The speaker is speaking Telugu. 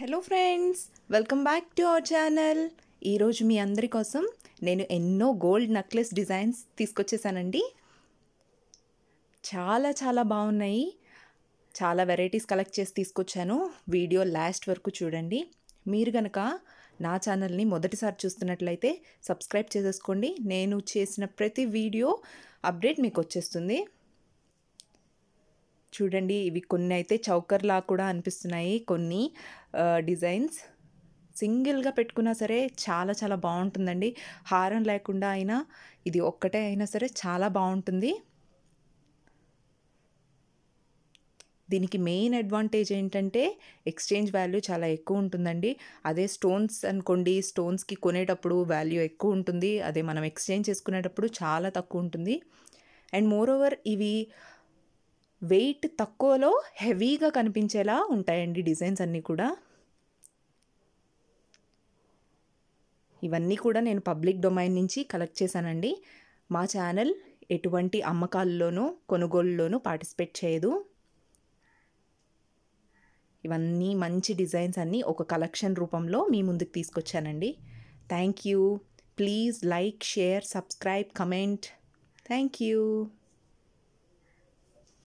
hello friends welcome back to our channel ఈరోజు మీ అందరి కోసం నేను ఎన్నో గోల్డ్ నెక్లెస్ డిజైన్స్ తీసుకొచ్చేసానండి చాలా చాలా బాగున్నాయి చాలా వెరైటీస్ కలెక్ట్ చేసి తీసుకొచ్చాను వీడియో లాస్ట్ వరకు చూడండి మీరు కనుక నా ఛానల్ని మొదటిసారి చూస్తున్నట్లయితే సబ్స్క్రైబ్ చేసేసుకోండి నేను చేసిన ప్రతి వీడియో అప్డేట్ మీకు వచ్చేస్తుంది చూడండి ఇవి కొన్ని అయితే చౌకర్లా కూడా అనిపిస్తున్నాయి కొన్ని డిజైన్స్ సింగిల్గా పెట్టుకున్నా సరే చాలా చాలా బాగుంటుందండి హారం లేకుండా అయినా ఇది ఒక్కటే అయినా సరే చాలా బాగుంటుంది దీనికి మెయిన్ అడ్వాంటేజ్ ఏంటంటే ఎక్స్చేంజ్ వాల్యూ చాలా ఎక్కువ ఉంటుందండి అదే స్టోన్స్ అనుకోండి స్టోన్స్కి కొనేటప్పుడు వాల్యూ ఎక్కువ ఉంటుంది అదే మనం ఎక్స్చేంజ్ చేసుకునేటప్పుడు చాలా తక్కువ ఉంటుంది అండ్ మోర్ ఓవర్ ఇవి వెయిట్ తక్కువలో హెవీగా కనిపించేలా ఉంటాయండి డిజైన్స్ అన్నీ కూడా ఇవన్నీ కూడా నేను పబ్లిక్ డొమైన్ నుంచి కలెక్ట్ చేశానండి మా ఛానల్ ఎటువంటి అమ్మకాల్లోనూ కొనుగోళ్ళలోనూ పార్టిసిపేట్ చేయదు ఇవన్నీ మంచి డిజైన్స్ అన్నీ ఒక కలెక్షన్ రూపంలో మీ ముందుకు తీసుకొచ్చానండి thank you please like share subscribe comment thank you